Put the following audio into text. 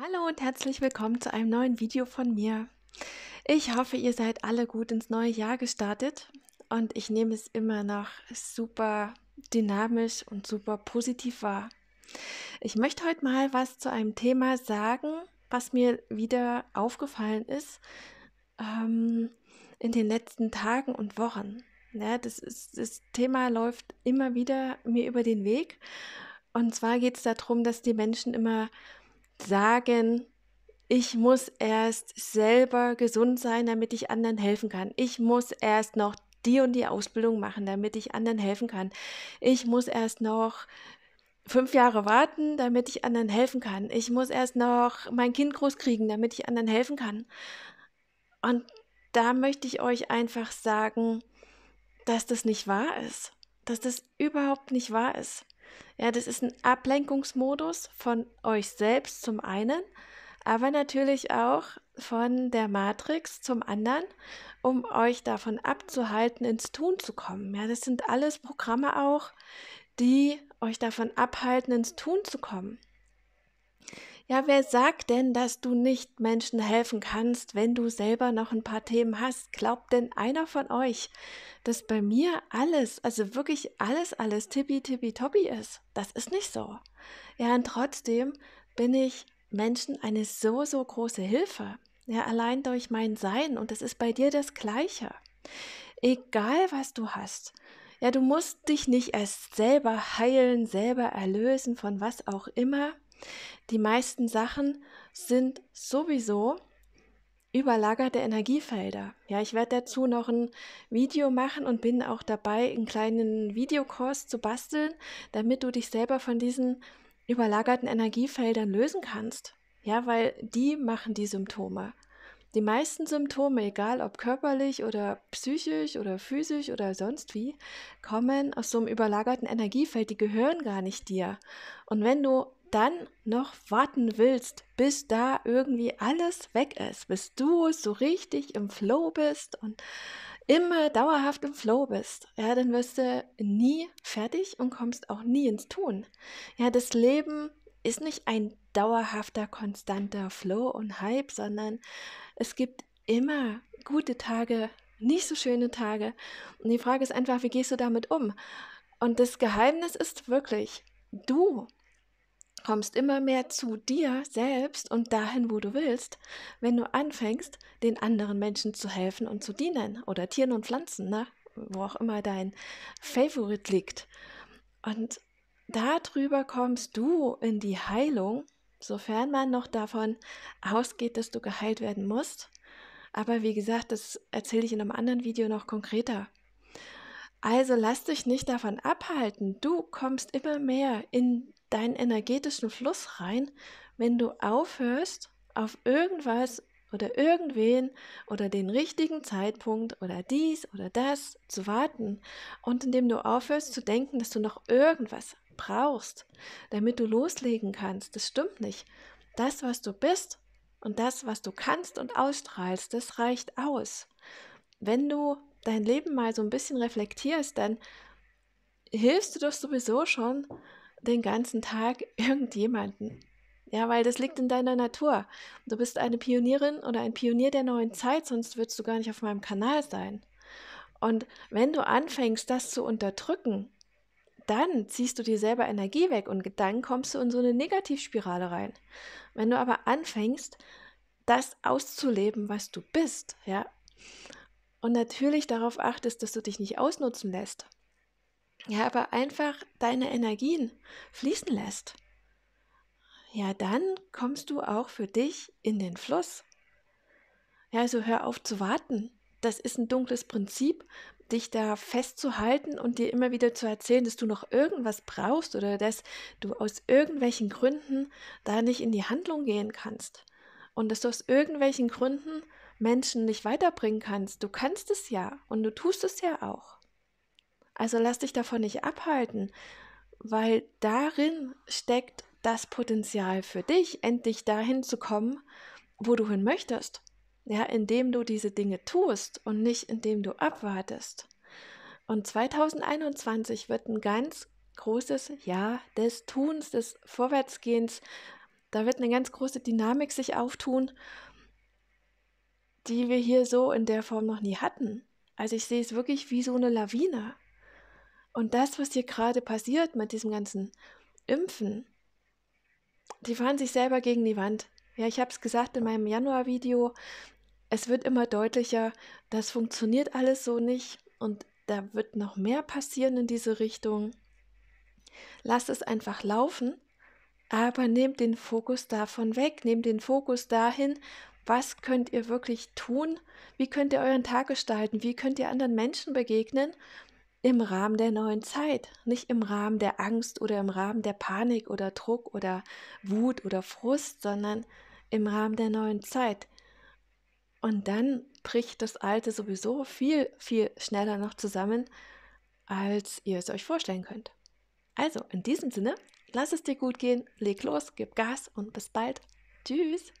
Hallo und herzlich willkommen zu einem neuen Video von mir. Ich hoffe, ihr seid alle gut ins neue Jahr gestartet und ich nehme es immer noch super dynamisch und super positiv wahr. Ich möchte heute mal was zu einem Thema sagen, was mir wieder aufgefallen ist ähm, in den letzten Tagen und Wochen. Ja, das, ist, das Thema läuft immer wieder mir über den Weg. Und zwar geht es darum, dass die Menschen immer sagen, ich muss erst selber gesund sein, damit ich anderen helfen kann. Ich muss erst noch die und die Ausbildung machen, damit ich anderen helfen kann. Ich muss erst noch fünf Jahre warten, damit ich anderen helfen kann. Ich muss erst noch mein Kind großkriegen, damit ich anderen helfen kann. Und da möchte ich euch einfach sagen, dass das nicht wahr ist. Dass das überhaupt nicht wahr ist. Ja, das ist ein Ablenkungsmodus von euch selbst zum einen, aber natürlich auch von der Matrix zum anderen, um euch davon abzuhalten, ins Tun zu kommen. Ja, das sind alles Programme auch, die euch davon abhalten, ins Tun zu kommen. Ja, wer sagt denn, dass du nicht Menschen helfen kannst, wenn du selber noch ein paar Themen hast? Glaubt denn einer von euch, dass bei mir alles, also wirklich alles, alles tippi tippi toppi ist? Das ist nicht so. Ja, und trotzdem bin ich Menschen eine so, so große Hilfe. Ja, allein durch mein Sein. Und das ist bei dir das Gleiche. Egal, was du hast. Ja, du musst dich nicht erst selber heilen, selber erlösen von was auch immer. Die meisten Sachen sind sowieso überlagerte Energiefelder. Ja, ich werde dazu noch ein Video machen und bin auch dabei, einen kleinen Videokurs zu basteln, damit du dich selber von diesen überlagerten Energiefeldern lösen kannst. Ja, weil die machen die Symptome. Die meisten Symptome, egal ob körperlich oder psychisch oder physisch oder sonst wie, kommen aus so einem überlagerten Energiefeld, die gehören gar nicht dir. Und wenn du dann noch warten willst, bis da irgendwie alles weg ist, bis du so richtig im Flow bist und immer dauerhaft im Flow bist, ja, dann wirst du nie fertig und kommst auch nie ins Tun. Ja, das Leben ist nicht ein dauerhafter, konstanter Flow und Hype, sondern es gibt immer gute Tage, nicht so schöne Tage. Und die Frage ist einfach, wie gehst du damit um? Und das Geheimnis ist wirklich, du kommst immer mehr zu dir selbst und dahin, wo du willst, wenn du anfängst, den anderen Menschen zu helfen und zu dienen oder Tieren und Pflanzen, ne? wo auch immer dein Favorit liegt. Und darüber kommst du in die Heilung, sofern man noch davon ausgeht, dass du geheilt werden musst. Aber wie gesagt, das erzähle ich in einem anderen Video noch konkreter. Also lass dich nicht davon abhalten. Du kommst immer mehr in deinen energetischen Fluss rein, wenn du aufhörst, auf irgendwas oder irgendwen oder den richtigen Zeitpunkt oder dies oder das zu warten und indem du aufhörst zu denken, dass du noch irgendwas brauchst, damit du loslegen kannst. Das stimmt nicht. Das, was du bist und das, was du kannst und ausstrahlst, das reicht aus. Wenn du dein Leben mal so ein bisschen reflektierst, dann hilfst du doch sowieso schon, den ganzen Tag irgendjemanden. Ja, weil das liegt in deiner Natur. Du bist eine Pionierin oder ein Pionier der neuen Zeit, sonst würdest du gar nicht auf meinem Kanal sein. Und wenn du anfängst, das zu unterdrücken, dann ziehst du dir selber Energie weg und dann kommst du in so eine Negativspirale rein. Wenn du aber anfängst, das auszuleben, was du bist, ja, und natürlich darauf achtest, dass du dich nicht ausnutzen lässt, ja, aber einfach deine Energien fließen lässt, ja, dann kommst du auch für dich in den Fluss. Ja, also hör auf zu warten. Das ist ein dunkles Prinzip, dich da festzuhalten und dir immer wieder zu erzählen, dass du noch irgendwas brauchst oder dass du aus irgendwelchen Gründen da nicht in die Handlung gehen kannst und dass du aus irgendwelchen Gründen Menschen nicht weiterbringen kannst. Du kannst es ja und du tust es ja auch. Also lass dich davon nicht abhalten, weil darin steckt das Potenzial für dich, endlich dahin zu kommen, wo du hin möchtest. Ja, indem du diese Dinge tust und nicht indem du abwartest. Und 2021 wird ein ganz großes Jahr des Tuns, des Vorwärtsgehens. Da wird eine ganz große Dynamik sich auftun, die wir hier so in der Form noch nie hatten. Also ich sehe es wirklich wie so eine Lawine. Und das, was hier gerade passiert mit diesem ganzen Impfen, die fahren sich selber gegen die Wand. Ja, ich habe es gesagt in meinem Januar-Video, es wird immer deutlicher, das funktioniert alles so nicht und da wird noch mehr passieren in diese Richtung. Lasst es einfach laufen, aber nehmt den Fokus davon weg, nehmt den Fokus dahin, was könnt ihr wirklich tun, wie könnt ihr euren Tag gestalten, wie könnt ihr anderen Menschen begegnen im Rahmen der neuen Zeit, nicht im Rahmen der Angst oder im Rahmen der Panik oder Druck oder Wut oder Frust, sondern im Rahmen der neuen Zeit. Und dann bricht das Alte sowieso viel, viel schneller noch zusammen, als ihr es euch vorstellen könnt. Also, in diesem Sinne, lass es dir gut gehen, leg los, gib Gas und bis bald. Tschüss!